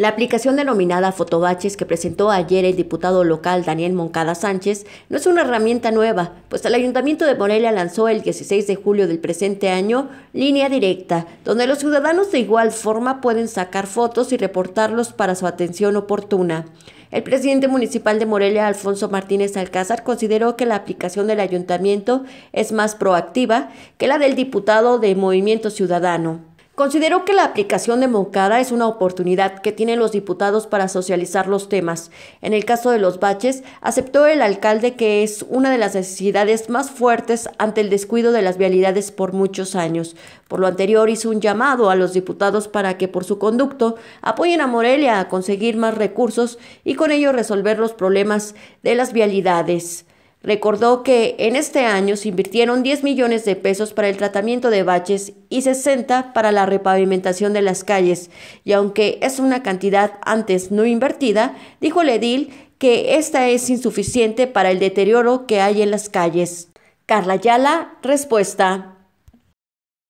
La aplicación denominada Fotobaches que presentó ayer el diputado local Daniel Moncada Sánchez no es una herramienta nueva, pues el Ayuntamiento de Morelia lanzó el 16 de julio del presente año Línea Directa, donde los ciudadanos de igual forma pueden sacar fotos y reportarlos para su atención oportuna. El presidente municipal de Morelia, Alfonso Martínez Alcázar, consideró que la aplicación del ayuntamiento es más proactiva que la del diputado de Movimiento Ciudadano. Consideró que la aplicación de Moncada es una oportunidad que tienen los diputados para socializar los temas. En el caso de los baches, aceptó el alcalde que es una de las necesidades más fuertes ante el descuido de las vialidades por muchos años. Por lo anterior, hizo un llamado a los diputados para que por su conducto apoyen a Morelia a conseguir más recursos y con ello resolver los problemas de las vialidades. Recordó que en este año se invirtieron 10 millones de pesos para el tratamiento de baches y 60 para la repavimentación de las calles, y aunque es una cantidad antes no invertida, dijo el edil que esta es insuficiente para el deterioro que hay en las calles. Carla Yala, respuesta.